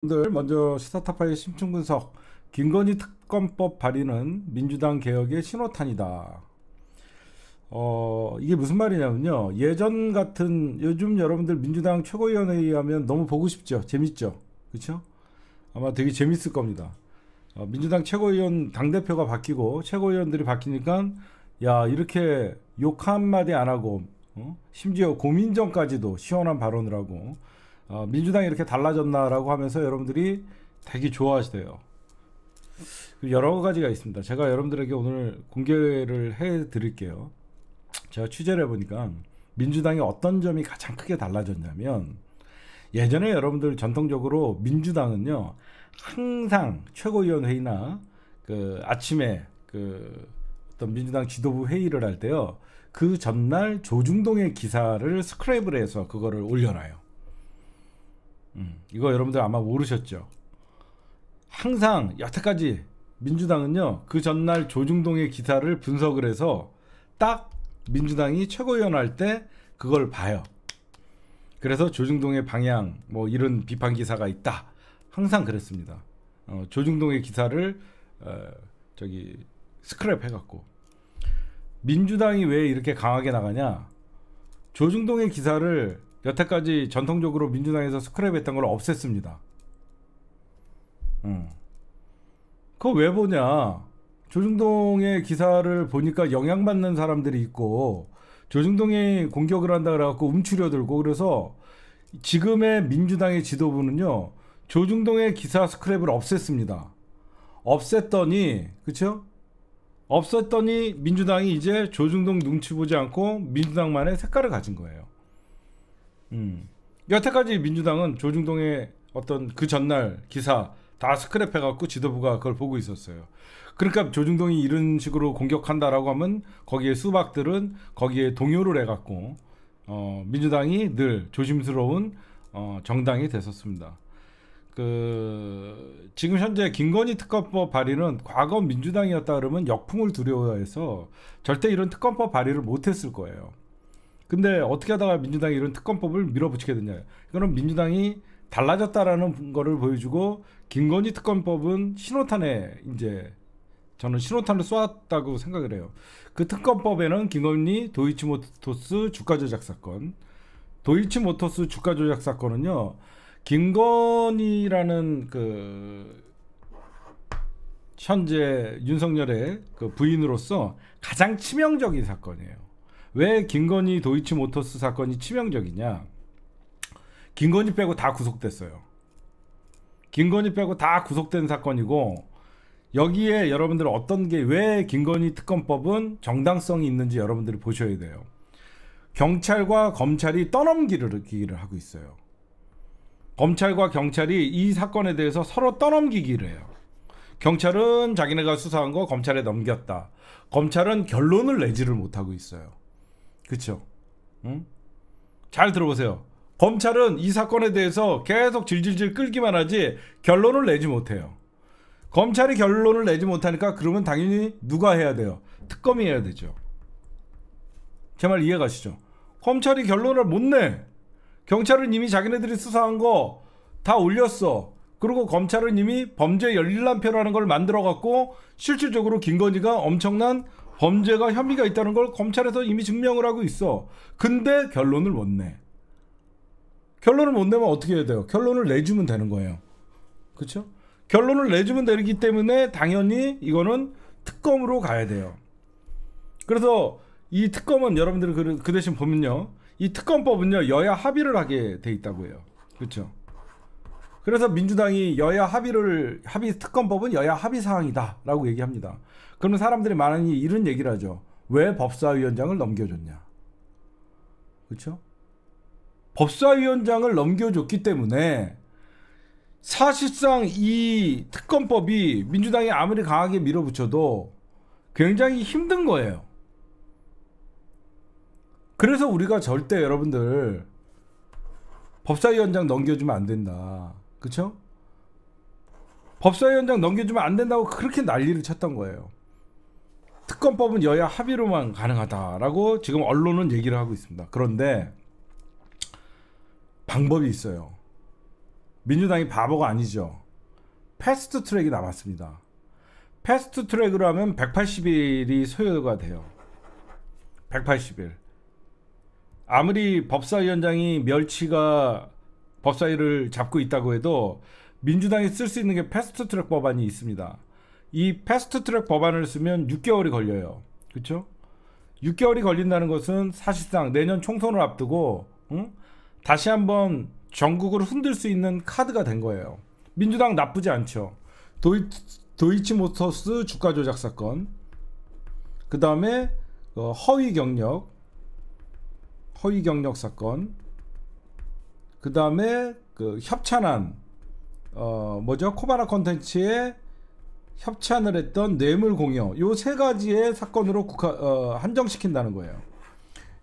분들 먼저 시사타파의 심층 분석 김건희 특검법 발의는 민주당 개혁의 신호탄이다. 어 이게 무슨 말이냐면요. 예전 같은 요즘 여러분들 민주당 최고위원회의 하면 너무 보고 싶죠. 재밌죠. 그렇죠? 아마 되게 재밌을 겁니다. 어, 민주당 최고위원 당 대표가 바뀌고 최고위원들이 바뀌니까 야 이렇게 욕 한마디 안 하고 어? 심지어 고민정까지도 시원한 발언을 하고 어, 민주당이 이렇게 달라졌나라고 하면서 여러분들이 되게 좋아하시대요. 여러 가지가 있습니다. 제가 여러분들에게 오늘 공개를 해 드릴게요. 제가 취재를 해보니까 민주당이 어떤 점이 가장 크게 달라졌냐면 예전에 여러분들 전통적으로 민주당은요 항상 최고위원회의나 그 아침에 그 어떤 민주당 지도부 회의를 할 때요 그 전날 조중동의 기사를 스크랩을 해서 그거를 올려놔요. 음, 이거 여러분들 아마 모르셨죠. 항상 여태까지 민주당은요 그 전날 조중동의 기사를 분석을 해서 딱 민주당이 최고위원 할때 그걸 봐요. 그래서 조중동의 방향 뭐 이런 비판 기사가 있다. 항상 그랬습니다. 어, 조중동의 기사를 어, 저기 스크랩 해갖고 민주당이 왜 이렇게 강하게 나가냐? 조중동의 기사를 여태까지 전통적으로 민주당에서 스크랩했던 걸 없앴습니다. 응. 그거 왜 보냐? 조중동의 기사를 보니까 영향받는 사람들이 있고 조중동이 공격을 한다 그래갖고 움츠려들고 그래서 지금의 민주당의 지도부는요 조중동의 기사 스크랩을 없앴습니다. 없앴더니 그쵸? 없앴더니 민주당이 이제 조중동 눈치 보지 않고 민주당만의 색깔을 가진 거예요. 음. 여태까지 민주당은 조중동의 어떤 그 전날 기사 다 스크랩해갖고 지도부가 그걸 보고 있었어요. 그러니까 조중동이 이런 식으로 공격한다라고 하면 거기에 수박들은 거기에 동요를 해갖고 어, 민주당이 늘 조심스러운 어, 정당이 됐었습니다. 그 지금 현재 김건희 특검법 발의는 과거 민주당이었다 그러면 역풍을 두려워해서 절대 이런 특검법 발의를 못했을 거예요. 근데 어떻게 하다가 민주당이 이런 특검법을 밀어붙이게 됐냐. 이거는 민주당이 달라졌다라는 거를 보여주고 김건희 특검법은 신호탄에 이제 저는 신호탄을 쏘았다고 생각을 해요. 그 특검법에는 김건희 도이치모토스 주가 조작 사건, 도이치모토스 주가 조작 사건은요. 김건희라는 그 현재 윤석열의 그 부인으로서 가장 치명적인 사건이에요. 왜 김건희 도이치모터스 사건이 치명적이냐? 김건희 빼고 다 구속됐어요. 김건희 빼고 다 구속된 사건이고 여기에 여러분들 어떤 게 왜 김건희 특검법은 정당성이 있는지 여러분들이 보셔야 돼요. 경찰과 검찰이 떠넘기기를 하고 있어요. 검찰과 경찰이 이 사건에 대해서 서로 떠넘기기를 해요. 경찰은 자기네가 수사한 거 검찰에 넘겼다. 검찰은 결론을 내지를 못하고 있어요. 그렇죠. 응? 잘 들어보세요. 검찰은 이 사건에 대해서 계속 질질질 끌기만 하지 결론을 내지 못해요. 검찰이 결론을 내지 못하니까 그러면 당연히 누가 해야 돼요? 특검이 해야 되죠. 제 말 이해가시죠? 검찰이 결론을 못 내. 경찰은 이미 자기네들이 수사한 거 다 올렸어. 그리고 검찰은 이미 범죄 열일남표라는 걸 만들어 갖고 실질적으로 김건희가 엄청난 범죄가 혐의가 있다는 걸 검찰에서 이미 증명을 하고 있어. 근데 결론을 못 내. 결론을 못 내면 어떻게 해야 돼요? 결론을 내주면 되는 거예요. 그렇죠? 결론을 내주면 되기 때문에 당연히 이거는 특검으로 가야 돼요. 그래서 이 특검은 여러분들은 그, 그, 대신 보면요. 이 특검법은요. 여야 합의를 하게 돼 있다고 해요. 그렇죠? 그래서 민주당이 여야 합의를 합의 특검법은 여야 합의 사항이다라고 얘기합니다. 그러면 사람들이 많이 이런 얘기를 하죠. 왜 법사위원장을 넘겨줬냐? 그렇죠? 법사위원장을 넘겨줬기 때문에 사실상 이 특검법이 민주당이 아무리 강하게 밀어붙여도 굉장히 힘든 거예요. 그래서 우리가 절대 여러분들 법사위원장 넘겨주면 안 된다. 그쵸? 그렇죠? 법사위원장 넘겨주면 안 된다고 그렇게 난리를 쳤던 거예요. 특검법은 여야 합의로만 가능하다라고 지금 언론은 얘기를 하고 있습니다. 그런데 방법이 있어요. 민주당이 바보가 아니죠. 패스트 트랙이 남았습니다. 패스트 트랙으로 하면 180일이 소요가 돼요. 180일. 아무리 법사위원장이 멸치가 법사위를 잡고 있다고 해도 민주당이 쓸 수 있는 게 패스트 트랙 법안이 있습니다. 이 패스트트랙 법안을 쓰면 6개월이 걸려요. 그렇죠? 6개월이 걸린다는 것은 사실상 내년 총선을 앞두고 응? 다시 한번 전국을 흔들 수 있는 카드가 된 거예요. 민주당 나쁘지 않죠. 도이, 도이치모터스 주가 조작 사건, 그 다음에 어, 허위 경력, 허위 경력 사건, 그다음에 그 협찬한 어 뭐죠 코바나 컨텐츠의 협찬을 했던 뇌물 공여 요 세 가지의 사건으로 국가, 어, 한정시킨다는 거예요.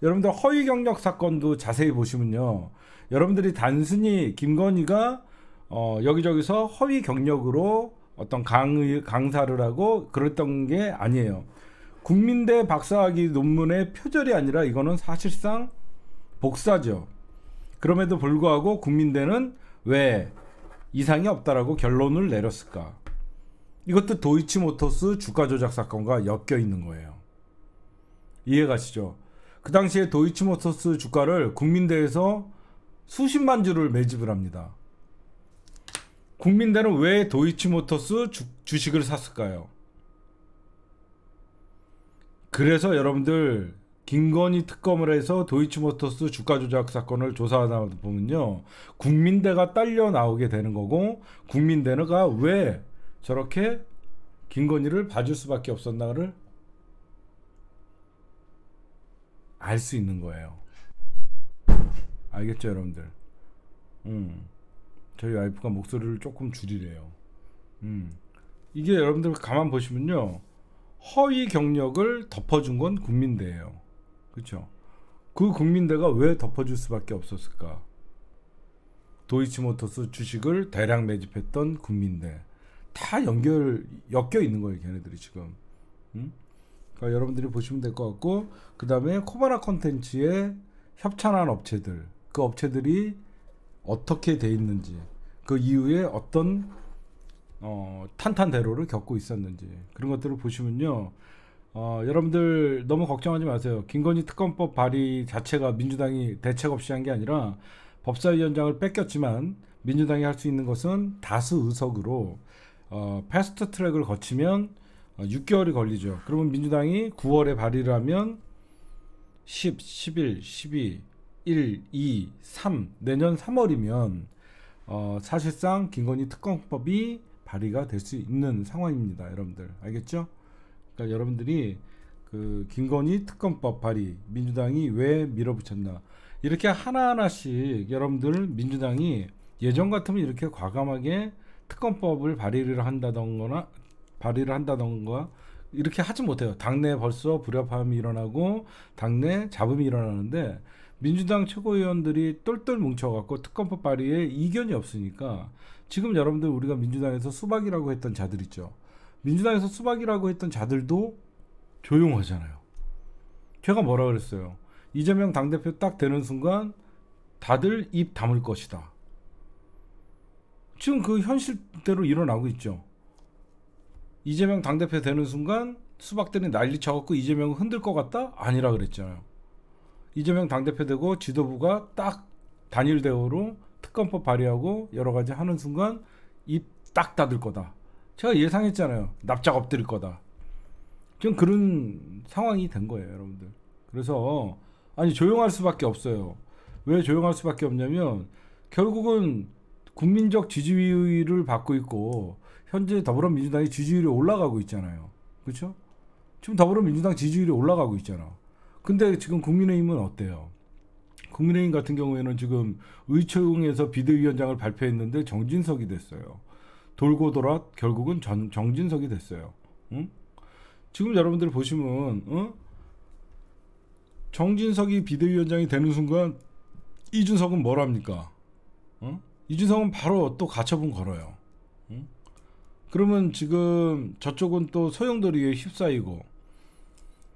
여러분들 허위 경력 사건도 자세히 보시면요. 여러분들이 단순히 김건희가 어, 여기저기서 허위 경력으로 어떤 강의, 강사를 하고 그랬던 게 아니에요. 국민대 박사학위 논문의 표절이 아니라 이거는 사실상 복사죠. 그럼에도 불구하고 국민대는 왜 이상이 없다라고 결론을 내렸을까? 이것도 도이치모터스 주가 조작 사건과 엮여 있는 거예요. 이해가시죠? 그 당시에 도이치모터스 주가를 국민대에서 수십만 주를 매집을 합니다. 국민대는 왜 도이치모터스 주, 주식을 샀을까요? 그래서 여러분들 김건희 특검을 해서 도이치모터스 주가 조작 사건을 조사하다 보면요. 국민대가 딸려 나오게 되는 거고 국민대가 왜 저렇게 김건희를 봐줄 수밖에 없었나를 알 수 있는 거예요. 알겠죠, 여러분들? 음. 저희 와이프가 목소리를 조금 줄이래요. 음. 이게 여러분들 가만 보시면요. 허위 경력을 덮어준 건 국민대예요. 그렇죠? 그 국민대가 왜 덮어줄 수밖에 없었을까? 도이치모터스 주식을 대량 매집했던 국민대. 다 연결 엮여 있는 거예요 걔네들이 지금 그러니까 여러분들이 보시면 될 것 같고 그 다음에 코바나 컨텐츠에 협찬한 업체들 그 업체들이 어떻게 돼 있는지 그 이후에 어떤 어, 탄탄대로를 겪고 있었는지 그런 것들을 보시면요 어, 여러분들 너무 걱정하지 마세요 김건희 특검법 발의 자체가 민주당이 대책 없이 한 게 아니라 법사위원장을 뺏겼지만 민주당이 할 수 있는 것은 다수 의석으로 어, 패스트 트랙을 거치면 어, 6개월이 걸리죠. 그러면 민주당이 9월에 발의를 하면 10, 11, 12, 1, 2, 3 내년 3월이면 어, 사실상 김건희 특검법이 발의가 될 수 있는 상황입니다. 여러분들 알겠죠? 그러니까 여러분들이 그 김건희 특검법 발의 민주당이 왜 밀어붙였나 이렇게 하나하나씩 여러분들 민주당이 예전 같으면 이렇게 과감하게 특검법을 발의를 한다던거나 발의를 한다던가 이렇게 하지 못해요. 당내 벌써 불협화음이 일어나고 당내 잡음이 일어나는데 민주당 최고위원들이 똘똘 뭉쳐갖고 특검법 발의에 이견이 없으니까 지금 여러분들 우리가 민주당에서 수박이라고 했던 자들 있죠. 민주당에서 수박이라고 했던 자들도 조용하잖아요. 제가 뭐라 그랬어요. 이재명 당대표 딱 되는 순간 다들 입 다물 것이다. 지금 그 현실대로 일어나고 있죠. 이재명 당대표 되는 순간 수박들이 난리 쳐갖고 이재명 흔들 것 같다? 아니라 그랬잖아요. 이재명 당대표 되고 지도부가 딱 단일 대우로 특검법 발의하고 여러 가지 하는 순간 입 딱 닫을 거다. 제가 예상했잖아요. 납작 엎드릴 거다. 지금 그런 상황이 된 거예요, 여러분들. 그래서 아니 조용할 수밖에 없어요. 왜 조용할 수밖에 없냐면 결국은 국민적 지지율을 받고 있고 현재 더불어민주당의 지지율이 올라가고 있잖아요. 그렇죠? 지금 더불어민주당 지지율이 올라가고 있잖아. 근데 지금 국민의힘은 어때요? 국민의힘 같은 경우에는 지금 의총에서 비대위원장을 발표했는데 정진석이 됐어요. 돌고 돌아 결국은 전, 정진석이 됐어요. 응? 지금 여러분들 보시면 응? 정진석이 비대위원장이 되는 순간 이준석은 뭘 합니까? 응? 이준성은 바로 또 가처분 걸어요. 응? 그러면 지금 저쪽은 또 소용돌이에 휩싸이고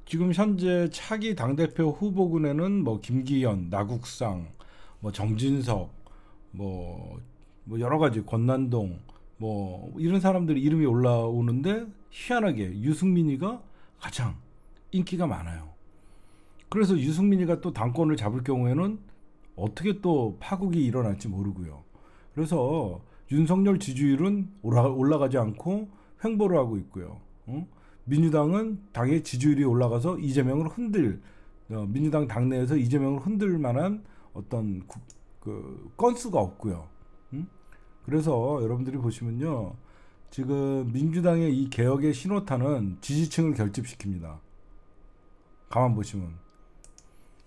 지금 현재 차기 당대표 후보군에는 뭐 김기현, 나국상, 뭐 정진석, 뭐, 뭐 여러 가지 권난동 뭐 이런 사람들 이름이 올라오는데 희한하게 유승민이가 가장 인기가 많아요. 그래서 유승민이가 또 당권을 잡을 경우에는 어떻게 또 파국이 일어날지 모르고요. 그래서 윤석열 지지율은 올라, 가지 않고 횡보를 하고 있고요. 어? 민주당은 당의 지지율이 올라가서 이재명을 흔들 어, 민주당 당내에서 이재명을 흔들 만한 어떤 구, 그 건수가 없고요. 음? 그래서 여러분들이 보시면요. 지금 민주당의 이 개혁의 신호탄은 지지층을 결집시킵니다. 가만 보시면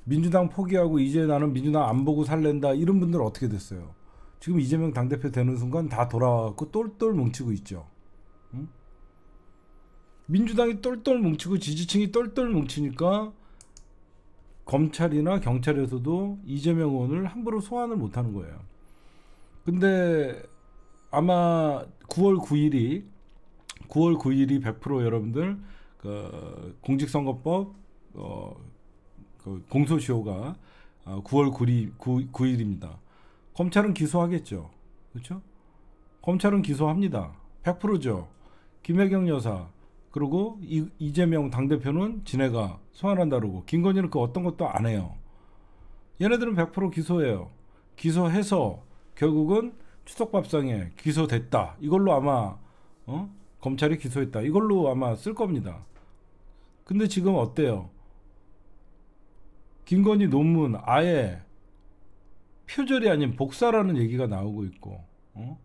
민주당 포기하고 이제 나는 민주당 안 보고 살랜다 이런 분들 어떻게 됐어요? 지금 이재명 당대표 되는 순간 다 돌아와갖고 똘똘 뭉치고 있죠. 응? 민주당이 똘똘 뭉치고 지지층이 똘똘 뭉치니까 검찰이나 경찰에서도 이재명 의원을 함부로 소환을 못하는 거예요. 근데 아마 9월 9일이 9월 9일이 100% 여러분들 그 공직선거법 어, 그 공소시효가 9월 어, 9일, 9, 9일입니다. 검찰은 기소하겠죠. 그렇죠? 검찰은 기소합니다. 100%죠. 김혜경 여사 그리고 이, 이재명 당대표는 지네가 소환한다 그러고 김건희는 그 어떤 것도 안 해요. 얘네들은 100% 기소해요. 기소해서 결국은 추석밥상에 기소됐다. 이걸로 아마 어? 검찰이 기소했다. 이걸로 아마 쓸 겁니다. 근데 지금 어때요? 김건희 논문 아예 표절이 아닌 복사라는 얘기가 나오고 있고 어?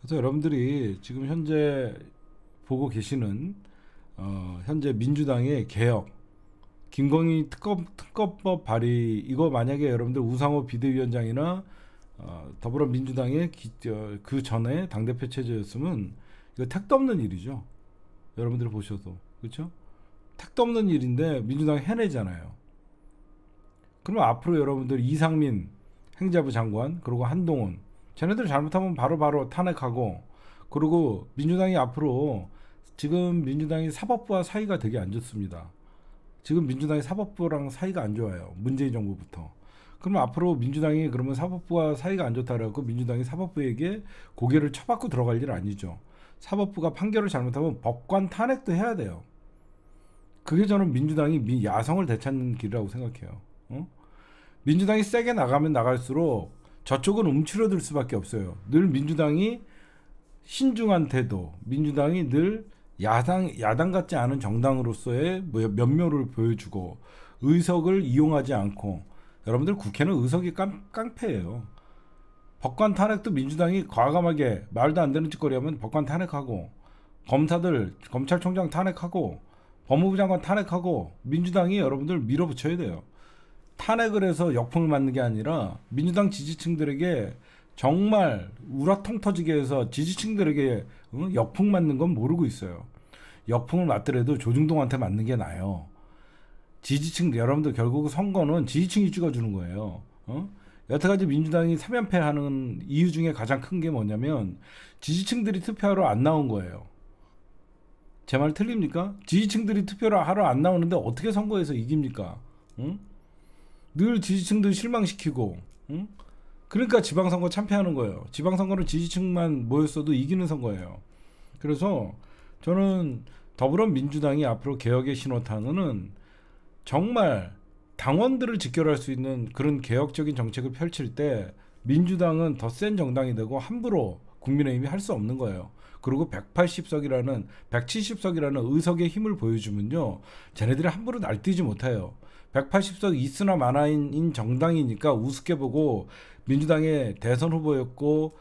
그래서 여러분들이 지금 현재 보고 계시는 어, 현재 민주당의 개혁 김건희 특검 특검법 발의 이거 만약에 여러분들 우상호 비대위원장이나 어, 더불어민주당의 기, 어, 그 전에 당대표 체제였으면 이거 택도 없는 일이죠. 여러분들 보셔도 그렇죠? 택도 없는 일인데 민주당 해내잖아요. 그러 앞으로 여러분들 이상민 행자부 장관 그리고 한동훈 쟤네들 잘못하면 바로바로 바로 탄핵하고 그리고 민주당이 앞으로 지금 민주당이 사법부와 사이가 되게 안 좋습니다. 지금 민주당이 사법부랑 사이가 안 좋아요. 문재인 정부부터. 그럼 앞으로 민주당이 그러면 사법부와 사이가 안 좋다라고 민주당이 사법부에게 고개를 쳐박고 들어갈 일 아니죠. 사법부가 판결을 잘못하면 법관 탄핵도 해야 돼요. 그게 저는 민주당이 야성을 되찾는 길이라고 생각해요. 어? 민주당이 세게 나가면 나갈수록 저쪽은 움츠러들 수밖에 없어요. 늘 민주당이 신중한 태도, 민주당이 늘 야당 야당 같지 않은 정당으로서의 면모를 보여주고 의석을 이용하지 않고 여러분들 국회는 의석이 깡, 깡패예요. 법관 탄핵도 민주당이 과감하게 말도 안 되는 짓거리 하면 법관 탄핵하고 검사들 검찰총장 탄핵하고 법무부 장관 탄핵하고 민주당이 여러분들 밀어붙여야 돼요. 탄핵을 해서 역풍을 맞는 게 아니라 민주당 지지층들에게 정말 우라통 터지게 해서 지지층들에게 어, 역풍 맞는 건 모르고 있어요. 역풍을 맞더라도 조중동한테 맞는 게 나아요. 지지층 여러분들 결국 선거는 지지층이 찍어주는 거예요. 어? 여태까지 민주당이 3연패하는 이유 중에 가장 큰 게 뭐냐면 지지층들이 투표하러 안 나온 거예요. 제 말 틀립니까? 지지층들이 투표를 하러 안 나오는데 어떻게 선거에서 이깁니까? 응? 늘 지지층들 실망시키고 응? 그러니까 지방선거 참패하는 거예요. 지방선거는 지지층만 모였어도 이기는 선거예요. 그래서 저는 더불어민주당이 앞으로 개혁의 신호탄은 정말 당원들을 직결할 수 있는 그런 개혁적인 정책을 펼칠 때 민주당은 더 센 정당이 되고 함부로 국민의힘이 할 수 없는 거예요. 그리고 180석이라는 170석이라는 의석의 힘을 보여주면요. 쟤네들이 함부로 날뛰지 못해요. 180석 있으나 마나인 정당이니까 우습게 보고 민주당의 대선 후보였고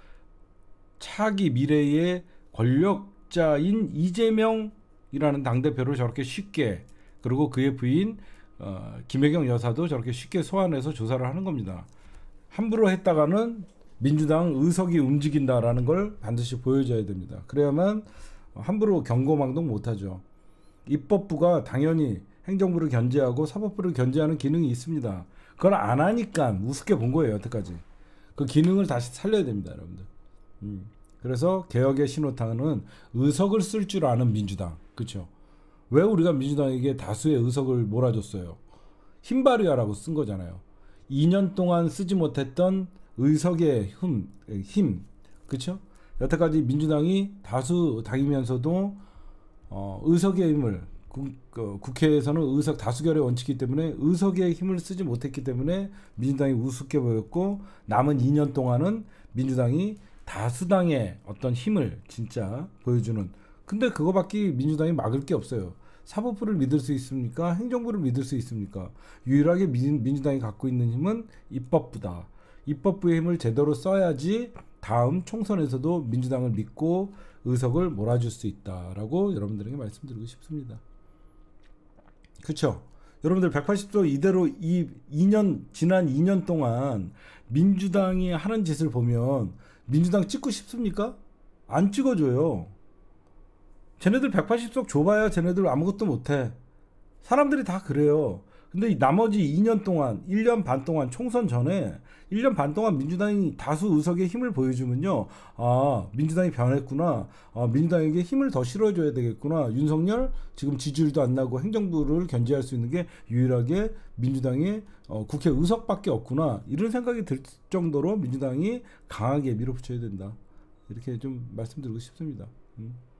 차기 미래의 권력자인 이재명이라는 당대표를 저렇게 쉽게 그리고 그의 부인 어, 김혜경 여사도 저렇게 쉽게 소환해서 조사를 하는 겁니다. 함부로 했다가는 민주당 의석이 움직인다라는 걸 반드시 보여줘야 됩니다. 그래야만 함부로 경고망동 못하죠. 입법부가 당연히 행정부를 견제하고 사법부를 견제하는 기능이 있습니다. 그걸 안 하니까 우습게 본 거예요, 여태까지. 그 기능을 다시 살려야 됩니다, 여러분들. 음. 그래서 개혁의 신호탄은 의석을 쓸 줄 아는 민주당. 그렇죠? 왜 우리가 민주당에게 다수의 의석을 몰아줬어요? 힘 발휘하라고 쓴 거잖아요. 2년 동안 쓰지 못했던 의석의 힘, 힘. 그렇죠? 여태까지 민주당이 다수 당이면서도 어, 의석의 힘을 국, 그 회에서는 의석 다수결의 원칙이기 때문에 의석의 힘을 쓰지 못했기 때문에 민주당이 우습게 보였고 남은 2년 동안은 민주당이 다수당의 어떤 힘을 진짜 보여주는 근데 그거밖에 민주당이 막을 게 없어요. 사법부를 믿을 수 있습니까? 행정부를 믿을 수 있습니까? 유일하게 민, 민주당이 갖고 있는 힘은 입법부다. 입법부의 힘을 제대로 써야지 다음 총선에서도 민주당을 믿고 의석을 몰아줄 수 있다라고 여러분들에게 말씀드리고 싶습니다. 그렇죠. 여러분들 180도 이대로 이 2년 지난 2년 동안 민주당이 하는 짓을 보면 민주당 찍고 싶습니까? 안 찍어줘요. 쟤네들 180석 줘봐야 쟤네들 아무것도 못해. 사람들이 다 그래요. 근데 이 나머지 2년 동안, 1년 반 동안 총선 전에 1년 반 동안 민주당이 다수 의석의 힘을 보여주면요. 아, 민주당이 변했구나. 아, 민주당에게 힘을 더 실어줘야 되겠구나. 윤석열, 지금 지지율도 안 나고 행정부를 견제할 수 있는 게 유일하게 민주당의 어, 국회 의석밖에 없구나. 이런 생각이 들 정도로 민주당이 강하게 밀어붙여야 된다. 이렇게 좀 말씀드리고 싶습니다. 음.